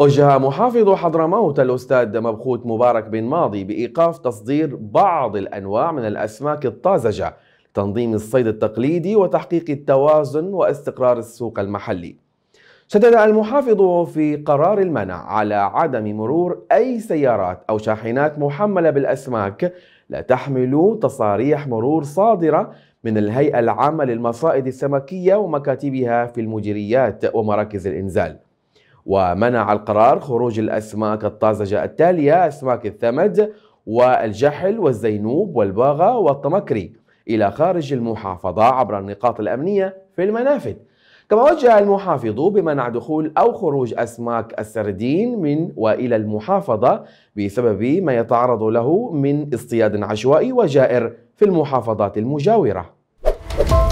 وجه محافظ حضرموت الأستاذ مبخوت مبارك بن ماضي بإيقاف تصدير بعض الأنواع من الأسماك الطازجة لتنظيم الصيد التقليدي وتحقيق التوازن واستقرار السوق المحلي شدد المحافظ في قرار المنع على عدم مرور أي سيارات أو شاحنات محملة بالأسماك لا تحمل تصاريح مرور صادرة من الهيئة العامة للمصائد السمكية ومكاتبها في المديريات ومراكز الإنزال ومنع القرار خروج الأسماك الطازجة التالية أسماك الثمد والجحل والزينوب والباغة والطمكري إلى خارج المحافظة عبر النقاط الأمنية في المنافذ كما وجه المحافظ بمنع دخول أو خروج أسماك السردين من وإلى المحافظة بسبب ما يتعرض له من اصطياد عشوائي وجائر في المحافظات المجاورة